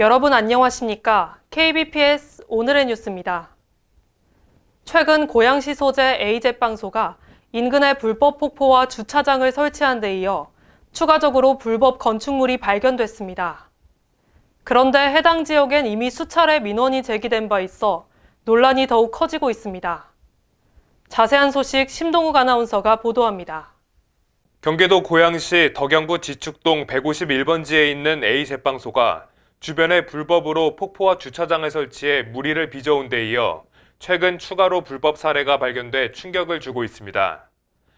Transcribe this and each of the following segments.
여러분 안녕하십니까? KBPS 오늘의 뉴스입니다. 최근 고양시 소재 A제빵소가 인근에 불법 폭포와 주차장을 설치한 데 이어 추가적으로 불법 건축물이 발견됐습니다. 그런데 해당 지역엔 이미 수차례 민원이 제기된 바 있어 논란이 더욱 커지고 있습니다. 자세한 소식 심동욱 아나운서가 보도합니다. 경기도 고양시 덕양구 지축동 151번지에 있는 A제빵소가 주변에 불법으로 폭포와 주차장을 설치해 무리를 빚어온 데 이어 최근 추가로 불법 사례가 발견돼 충격을 주고 있습니다.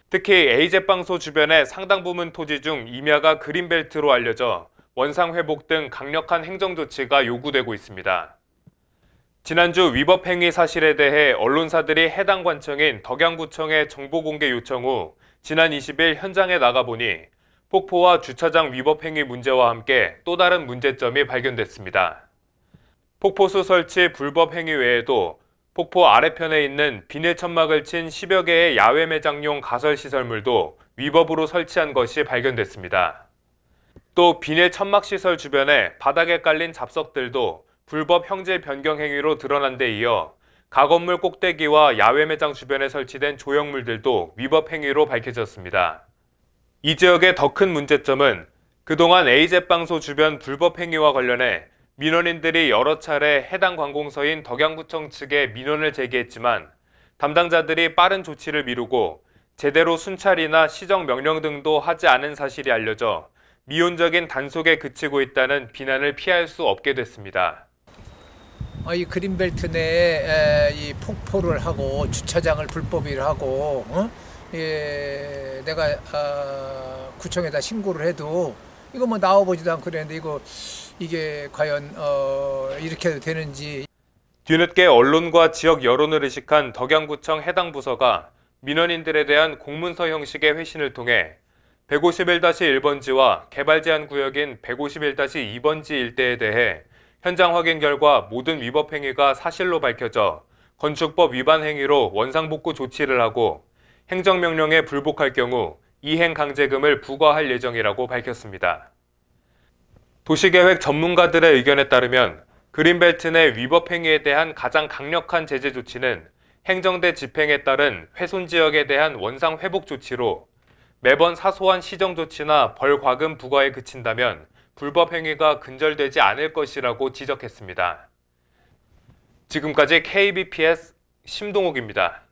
특히 A제빵소 주변의 상당 부분 토지 중 임야가 그린벨트로 알려져 원상 회복 등 강력한 행정 조치가 요구되고 있습니다. 지난주 위법 행위 사실에 대해 언론사들이 해당 관청인 덕양구청에 정보 공개 요청 후 지난 20일 현장에 나가보니 폭포와 주차장 위법 행위 문제와 함께 또 다른 문제점이 발견됐습니다. 폭포수 설치 불법 행위 외에도 폭포 아래편에 있는 비닐 천막을 친 10여 개의 야외 매장용 가설 시설물도 위법으로 설치한 것이 발견됐습니다. 또 비닐 천막 시설 주변에 바닥에 깔린 잡석들도 불법 형제 변경 행위로 드러난 데 이어 가건물 꼭대기와 야외 매장 주변에 설치된 조형물들도 위법 행위로 밝혀졌습니다. 이 지역의 더 큰 문제점은 그동안 a 제방소 주변 불법 행위와 관련해 민원인들이 여러 차례 해당 관공서인 덕양구청 측에 민원을 제기했지만 담당자들이 빠른 조치를 미루고 제대로 순찰이나 시정 명령 등도 하지 않은 사실이 알려져 미온적인 단속에 그치고 있다는 비난을 피할 수 없게 됐습니다. 어, 이 그린벨트 내에 이 폭포를 하고 주차장을 불법일 하고 어? 예, 내가 어, 구청에다 신고를 해도 이거 뭐 나와보지도 않고 그랬는데 이거 이게 과연 어, 이렇게 해도 되는지 뒤늦게 언론과 지역 여론을 의식한 덕양구청 해당 부서가 민원인들에 대한 공문서 형식의 회신을 통해 151-1번지와 개발 제한 구역인 151-2번지 일대에 대해 현장 확인 결과 모든 위법 행위가 사실로 밝혀져 건축법 위반 행위로 원상복구 조치를 하고 행정명령에 불복할 경우 이행 강제금을 부과할 예정이라고 밝혔습니다. 도시계획 전문가들의 의견에 따르면 그린벨트 내 위법 행위에 대한 가장 강력한 제재 조치는 행정대 집행에 따른 훼손 지역에 대한 원상 회복 조치로 매번 사소한 시정 조치나 벌 과금 부과에 그친다면 불법 행위가 근절되지 않을 것이라고 지적했습니다. 지금까지 KBPS 심동욱입니다.